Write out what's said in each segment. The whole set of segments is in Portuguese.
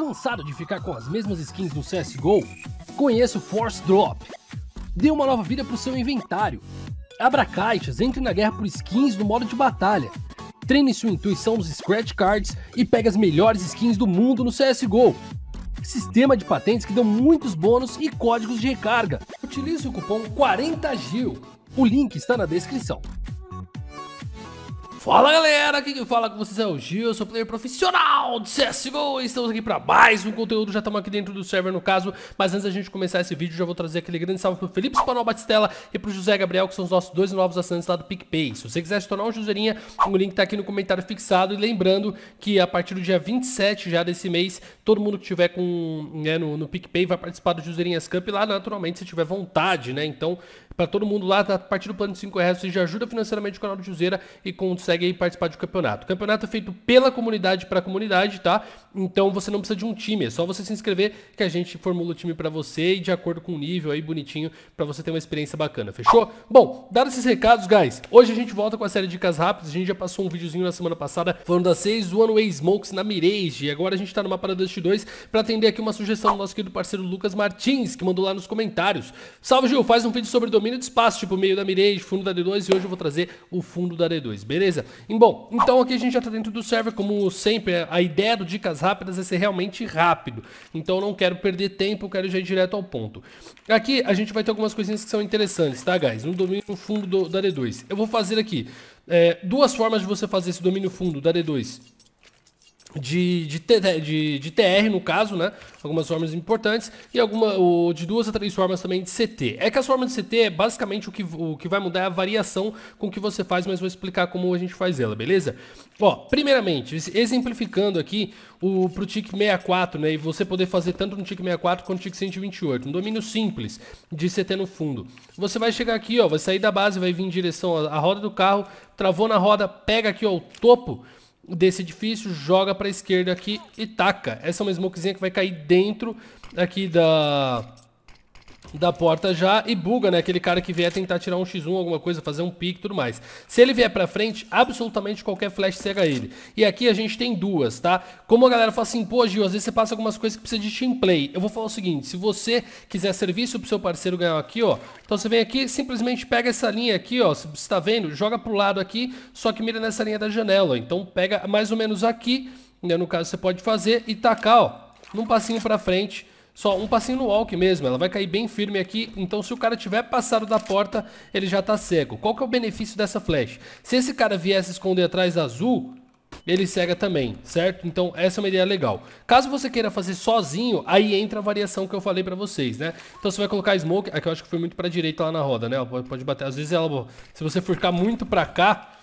Cansado de ficar com as mesmas skins no CSGO? Conheça o Force Drop. Dê uma nova vida para o seu inventário. Abra caixas, entre na guerra por skins no modo de batalha. Treine sua intuição nos Scratch Cards e pegue as melhores skins do mundo no CSGO. Sistema de patentes que dão muitos bônus e códigos de recarga. Utilize o cupom 40GIL. O link está na descrição. Fala galera, aqui quem fala com vocês é o Gil, eu sou player profissional de CSGO e estamos aqui para mais um conteúdo, já estamos aqui dentro do server no caso, mas antes da gente começar esse vídeo, já vou trazer aquele grande salve pro Felipe Espanol Batistella e pro José Gabriel, que são os nossos dois novos assinantes lá do PicPay. Se você quiser se tornar um Joserinha, o link tá aqui no comentário fixado e lembrando que a partir do dia 27 já desse mês, todo mundo que tiver com, né, no, no PicPay vai participar do Juserinhas Camp lá naturalmente se tiver vontade, né? Então, para todo mundo lá, a partir do plano de 5 reais, você já ajuda financeiramente o canal do Juseira e consegue aí participar do campeonato. O campeonato é feito pela comunidade para a comunidade, tá? Então você não precisa de um time, é só você se inscrever que a gente formula o time para você e de acordo com o nível aí bonitinho para você ter uma experiência bacana, fechou? Bom, dados esses recados, guys, hoje a gente volta com a série de dicas rápidas. A gente já passou um videozinho na semana passada falando das 6 One Way Smokes na Mirage e agora a gente tá numa parada de 2022, para atender aqui uma sugestão do nosso querido parceiro Lucas Martins, que mandou lá nos comentários. Salve Gil, faz um vídeo sobre domínio de espaço, tipo meio da Mirage, fundo da D2, e hoje eu vou trazer o fundo da D2, beleza? E, bom, então aqui a gente já está dentro do server, como sempre, a ideia do Dicas Rápidas é ser realmente rápido, então não quero perder tempo, quero já ir direto ao ponto. Aqui a gente vai ter algumas coisinhas que são interessantes, tá, guys? No domínio fundo do, da D2. Eu vou fazer aqui é, duas formas de você fazer esse domínio fundo da D2 de, de, né, de, de, TR, no caso, né? Algumas formas importantes e alguma, o, de duas a três formas também de CT. É que as formas de CT é basicamente o que, o que vai mudar é a variação com que você faz, mas vou explicar como a gente faz ela, beleza? Ó, primeiramente, exemplificando aqui o, pro TIC 64, né? E você poder fazer tanto no TIC 64 quanto no TIC 128. Um domínio simples de CT no fundo. Você vai chegar aqui, ó, vai sair da base, vai vir em direção à roda do carro, travou na roda, pega aqui, ó, o topo desse edifício, joga para a esquerda aqui e taca. Essa é uma smokezinha que vai cair dentro aqui da da porta já e buga, né? Aquele cara que vier tentar tirar um X1, alguma coisa, fazer um pique e tudo mais. Se ele vier pra frente, absolutamente qualquer flash cega ele. E aqui a gente tem duas, tá? Como a galera fala assim, pô, Gil, às vezes você passa algumas coisas que precisa de team play. Eu vou falar o seguinte, se você quiser serviço pro seu parceiro ganhar aqui, ó, então você vem aqui, simplesmente pega essa linha aqui, ó, você tá vendo? Joga pro lado aqui, só que mira nessa linha da janela, ó. Então pega mais ou menos aqui, né? No caso você pode fazer e tacar, ó, num passinho pra frente, só um passinho no walk mesmo, ela vai cair bem firme aqui, então se o cara tiver passado da porta, ele já tá cego. Qual que é o benefício dessa flash? Se esse cara viesse esconder atrás da azul, ele cega também, certo? Então essa é uma ideia legal. Caso você queira fazer sozinho, aí entra a variação que eu falei pra vocês, né? Então você vai colocar smoke, aqui é eu acho que foi muito pra direita lá na roda, né? pode bater, às vezes ela, se você for ficar muito pra cá,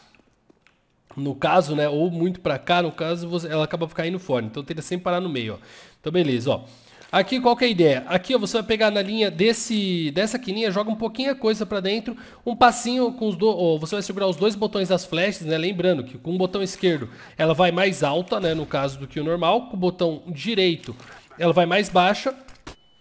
no caso, né? Ou muito pra cá, no caso, você, ela acaba caindo fora. Então teria sempre parar no meio, ó. Então beleza, ó. Aqui qual que é a ideia? Aqui ó, você vai pegar na linha desse, dessa quininha, joga um pouquinho a coisa para dentro, um passinho com os dois. você vai segurar os dois botões das flechas, né? Lembrando que com o botão esquerdo ela vai mais alta, né? No caso do que o normal, com o botão direito ela vai mais baixa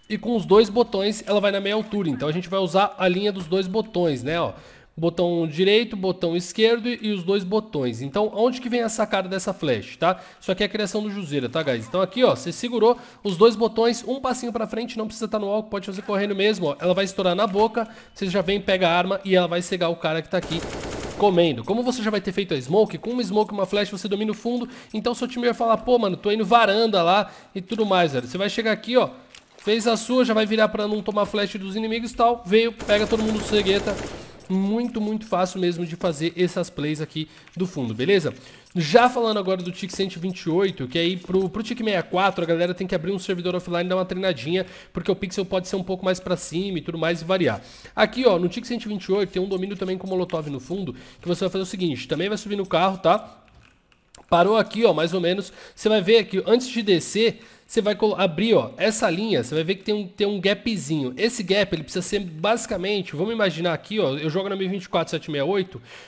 e com os dois botões ela vai na meia altura. Então a gente vai usar a linha dos dois botões, né? Ó botão direito, botão esquerdo e os dois botões. Então, onde que vem a sacada dessa flash, tá? Isso aqui é a criação do Juseira, tá, guys? Então aqui, ó, você segurou os dois botões, um passinho pra frente, não precisa estar tá no alto, pode fazer correndo mesmo, ó. Ela vai estourar na boca, você já vem, pega a arma e ela vai cegar o cara que tá aqui comendo. Como você já vai ter feito a smoke, com uma smoke e uma flash você domina o fundo, então seu time vai falar, pô, mano, tô indo varanda lá e tudo mais, velho. Você vai chegar aqui, ó, fez a sua, já vai virar pra não tomar flash dos inimigos e tal, veio, pega todo mundo cegueta, muito, muito fácil mesmo de fazer essas plays aqui do fundo, beleza? Já falando agora do TIC 128, que aí é pro, pro TIC 64 a galera tem que abrir um servidor offline e dar uma treinadinha, porque o pixel pode ser um pouco mais para cima e tudo mais e variar. Aqui ó, no TIC 128 tem um domínio também com Molotov no fundo, que você vai fazer o seguinte, também vai subir no carro, tá? Parou aqui ó, mais ou menos, você vai ver que antes de descer, você vai abrir ó, essa linha, você vai ver que tem um, tem um gapzinho. Esse gap ele precisa ser basicamente, vamos imaginar aqui, ó, eu jogo na 1024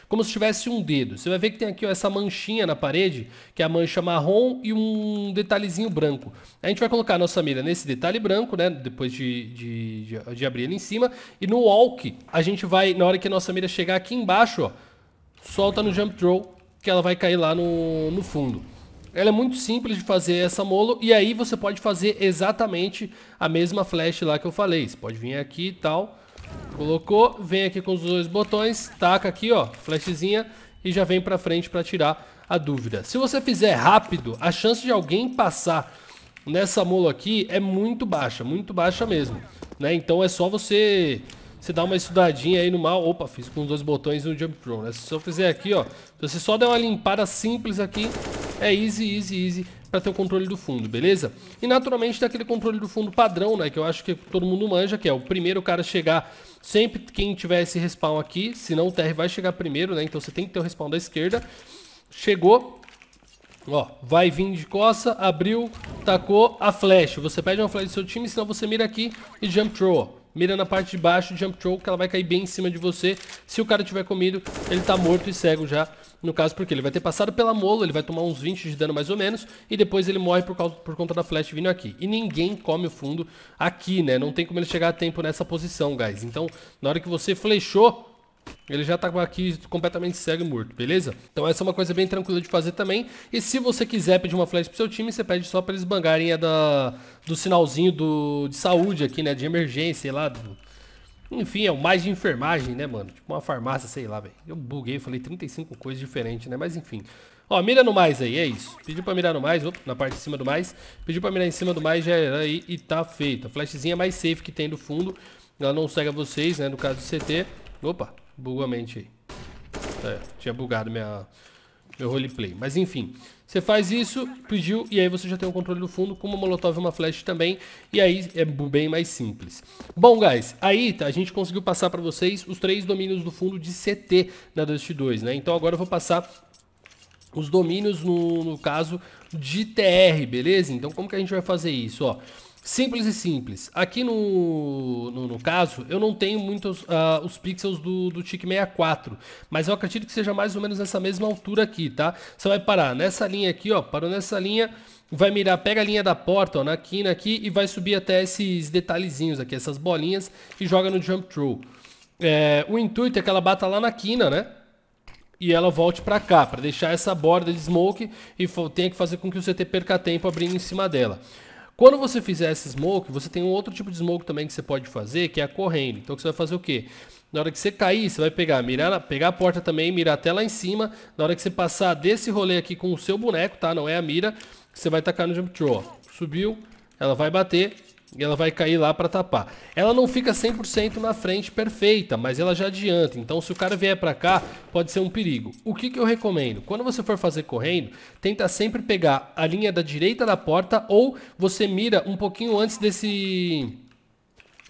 como se tivesse um dedo. Você vai ver que tem aqui ó, essa manchinha na parede, que é a mancha marrom e um detalhezinho branco. A gente vai colocar a nossa mira nesse detalhe branco, né, depois de, de, de, de abrir ele em cima. E no walk, a gente vai, na hora que a nossa mira chegar aqui embaixo, ó, solta no jump throw, que ela vai cair lá no, no fundo. Ela é muito simples de fazer essa molo e aí você pode fazer exatamente a mesma flash lá que eu falei. Você pode vir aqui e tal, colocou, vem aqui com os dois botões, taca aqui ó, flashzinha e já vem pra frente para tirar a dúvida. Se você fizer rápido, a chance de alguém passar nessa molo aqui é muito baixa, muito baixa mesmo. Né? Então é só você você dar uma estudadinha aí no mal. Opa, fiz com os dois botões no jump throw, né? Se eu fizer aqui, ó, se você só der uma limpada simples aqui, é easy, easy, easy para ter o controle do fundo, beleza? E naturalmente tem aquele controle do fundo padrão, né? Que eu acho que todo mundo manja, que é o primeiro cara chegar, sempre quem tiver esse respawn aqui, senão o TR vai chegar primeiro, né? Então você tem que ter o respawn da esquerda. Chegou, ó, vai vir de coça, abriu, tacou a flash. Você pede uma flash do seu time, senão você mira aqui e jump throw, Mira na parte de baixo, jump throw, que ela vai cair bem em cima de você. Se o cara tiver comido, ele tá morto e cego já. No caso, porque ele vai ter passado pela mola, ele vai tomar uns 20 de dano mais ou menos, e depois ele morre por, causa, por conta da flash vindo aqui. E ninguém come o fundo aqui, né? Não tem como ele chegar a tempo nessa posição, guys. Então, na hora que você flechou, ele já tá aqui completamente cego e morto, beleza? Então essa é uma coisa bem tranquila de fazer também. E se você quiser pedir uma flash pro seu time, você pede só pra eles bangarem a da, do sinalzinho do, de saúde aqui, né? De emergência, sei lá. Do, enfim, é o mais de enfermagem, né, mano? Tipo uma farmácia, sei lá, velho. Eu buguei, falei 35 coisas diferentes, né? Mas enfim. Ó, mira no mais aí, é isso. Pediu pra mirar no mais, opa, na parte de cima do mais. Pediu pra mirar em cima do mais, já era aí e tá feita. A flashzinha mais safe que tem do fundo. Ela não cega vocês, né, no caso do CT. Opa, Bugou a mente aí. É, tinha bugado minha, meu roleplay. Mas enfim, você faz isso, pediu, e aí você já tem o controle do fundo com uma molotov e uma flash também. E aí é bem mais simples. Bom, guys, aí tá, a gente conseguiu passar para vocês os três domínios do fundo de CT na Dust 2, né? Então agora eu vou passar os domínios, no, no caso, de TR, beleza? Então como que a gente vai fazer isso, ó? Simples e simples. Aqui no, no, no caso, eu não tenho muitos uh, os pixels do, do TIC 64, mas eu acredito que seja mais ou menos nessa mesma altura aqui, tá? Você vai parar nessa linha aqui, ó, parou nessa linha, vai mirar, pega a linha da porta, ó, na quina aqui e vai subir até esses detalhezinhos aqui, essas bolinhas e joga no jump throw É, o intuito é que ela bata lá na quina, né? e ela volte para cá, para deixar essa borda de smoke e tenha que fazer com que o CT perca tempo abrindo em cima dela. Quando você fizer esse smoke, você tem um outro tipo de smoke também que você pode fazer, que é a correndo. Então você vai fazer o quê? Na hora que você cair, você vai pegar, mirar, pegar a porta também, e mirar até lá em cima. Na hora que você passar desse rolê aqui com o seu boneco, tá? Não é a mira, você vai tacar no jump throw. Subiu, ela vai bater, e ela vai cair lá para tapar. Ela não fica 100% na frente perfeita, mas ela já adianta. Então se o cara vier para cá, pode ser um perigo. O que, que eu recomendo? Quando você for fazer correndo, tenta sempre pegar a linha da direita da porta ou você mira um pouquinho antes desse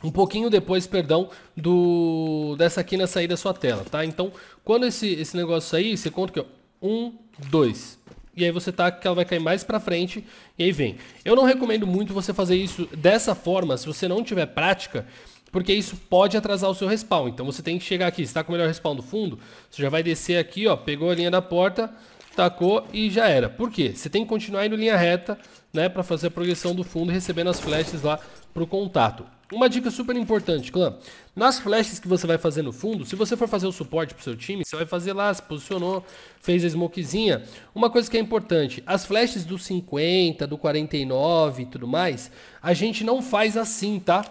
um pouquinho depois, perdão, do dessa aqui na saída da sua tela, tá? Então, quando esse esse negócio sair, você conta que ó, um, dois, e aí você tá que ela vai cair mais para frente e aí vem. Eu não recomendo muito você fazer isso dessa forma, se você não tiver prática, porque isso pode atrasar o seu respawn. Então você tem que chegar aqui, está com o melhor respawn do fundo, você já vai descer aqui, ó, pegou a linha da porta, tacou e já era. Por quê? Você tem que continuar indo linha reta, né, para fazer a progressão do fundo, recebendo as flechas lá pro contato. Uma dica super importante, clã. Nas flashes que você vai fazer no fundo, se você for fazer o suporte pro seu time, você vai fazer lá, se posicionou, fez a smokezinha. Uma coisa que é importante, as flashes do 50, do 49 e tudo mais, a gente não faz assim, tá?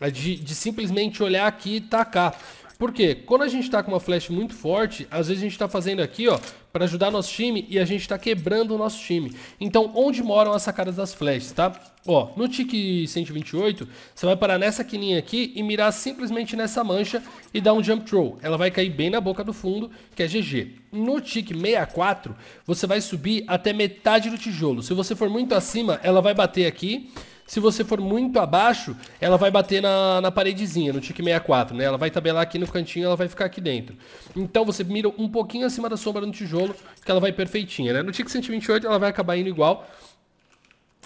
É de, de simplesmente olhar aqui e tacar. Por quê? Quando a gente está com uma flash muito forte, às vezes a gente está fazendo aqui, ó, para ajudar nosso time e a gente está quebrando o nosso time. Então, onde moram as sacadas das flashes, tá? Ó, no TIC 128, você vai parar nessa quininha aqui e mirar simplesmente nessa mancha e dar um jump throw. Ela vai cair bem na boca do fundo, que é GG. No TIC 64, você vai subir até metade do tijolo. Se você for muito acima, ela vai bater aqui se você for muito abaixo, ela vai bater na, na paredezinha, no tique 64, né? Ela vai tabelar aqui no cantinho, ela vai ficar aqui dentro. Então você mira um pouquinho acima da sombra no tijolo, que ela vai perfeitinha, né? No tique 128 ela vai acabar indo igual,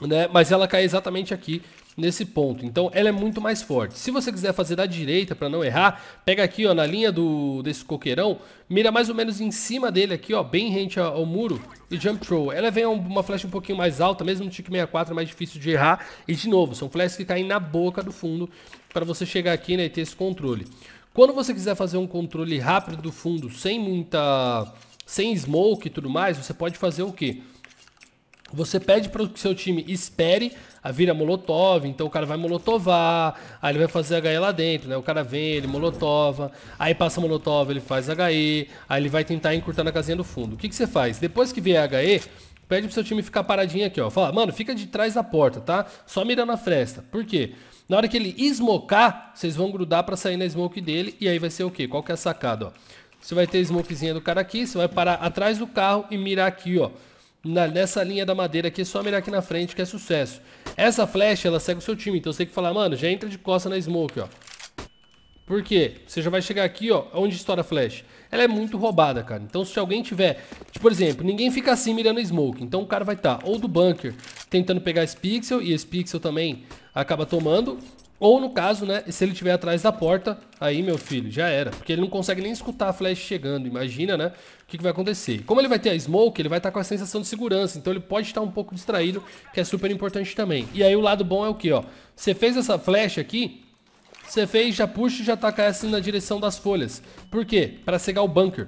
né? Mas ela cai exatamente aqui nesse ponto. Então ela é muito mais forte. Se você quiser fazer da direita para não errar, pega aqui ó, na linha do, desse coqueirão, mira mais ou menos em cima dele aqui, ó, bem rente ao, ao muro e jump throw. Ela vem uma flecha um pouquinho mais alta, mesmo no tick 64 é mais difícil de errar. E de novo, são flechas que caem na boca do fundo para você chegar aqui né, e ter esse controle. Quando você quiser fazer um controle rápido do fundo, sem muita... sem smoke e tudo mais, você pode fazer o quê? Você pede para o seu time espere a vira molotov, então o cara vai molotovar, aí ele vai fazer HE lá dentro, né? O cara vem, ele molotova, aí passa molotov, ele faz HE, aí ele vai tentar encurtar na casinha do fundo. O que, que você faz? Depois que vier HE, pede pro seu time ficar paradinho aqui, ó. Fala, mano, fica de trás da porta, tá? Só mirando a fresta. Por quê? Na hora que ele esmocar, vocês vão grudar para sair na smoke dele, e aí vai ser o quê? Qual que é a sacada, ó? Você vai ter a smokezinha do cara aqui, você vai parar atrás do carro e mirar aqui, ó na, nessa linha da madeira aqui, é só mirar aqui na frente que é sucesso. Essa flecha, ela segue o seu time, então você tem que falar, mano, já entra de costa na smoke, ó. Por quê? Você já vai chegar aqui, ó, onde estoura a flecha. Ela é muito roubada, cara. Então se alguém tiver, tipo, por exemplo, ninguém fica assim mirando smoke, então o cara vai estar tá, ou do bunker tentando pegar esse pixel, e esse pixel também acaba tomando, ou no caso, né, se ele estiver atrás da porta, aí, meu filho, já era. Porque ele não consegue nem escutar a flash chegando, imagina, né, o que, que vai acontecer. Como ele vai ter a smoke, ele vai estar tá com a sensação de segurança, então ele pode estar um pouco distraído, que é super importante também. E aí o lado bom é o que, ó, você fez essa flash aqui, você fez, já puxa e já taca assim na direção das folhas. Por quê? Para cegar o bunker.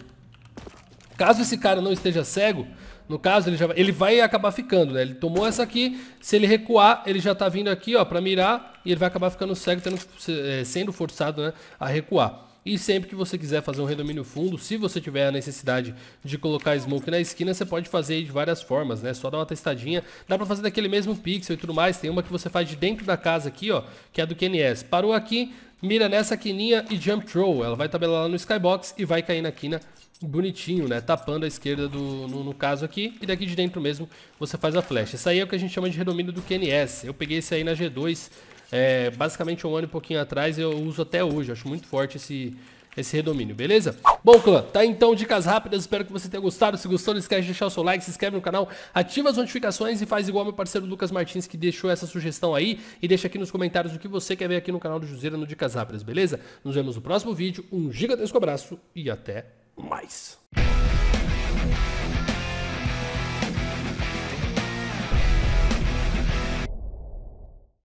Caso esse cara não esteja cego, no caso, ele, já, ele vai acabar ficando, né? Ele tomou essa aqui, se ele recuar, ele já tá vindo aqui, ó, pra mirar, e ele vai acabar ficando cego, tendo, é, sendo forçado, né, a recuar. E sempre que você quiser fazer um redomínio fundo, se você tiver a necessidade de colocar smoke na esquina, você pode fazer de várias formas, né? Só dá uma testadinha. Dá pra fazer daquele mesmo pixel e tudo mais. Tem uma que você faz de dentro da casa aqui, ó, que é do QNS. Parou aqui, mira nessa quininha e jump throw. Ela vai tabelar lá no skybox e vai cair na quina bonitinho, né? Tapando a esquerda do, no, no, caso aqui. E daqui de dentro mesmo você faz a flecha. Isso aí é o que a gente chama de redomínio do QNS. Eu peguei esse aí na G2, é, basicamente um ano e pouquinho atrás. Eu uso até hoje. Acho muito forte esse, esse redomínio, beleza? Bom, clã, tá então dicas rápidas, espero que você tenha gostado. Se gostou, não esquece de deixar o seu like, se inscreve no canal, ativa as notificações e faz igual meu parceiro Lucas Martins que deixou essa sugestão aí e deixa aqui nos comentários o que você quer ver aqui no canal do Juseira no Dicas Rápidas, beleza? Nos vemos no próximo vídeo, um gigantesco abraço e até mais.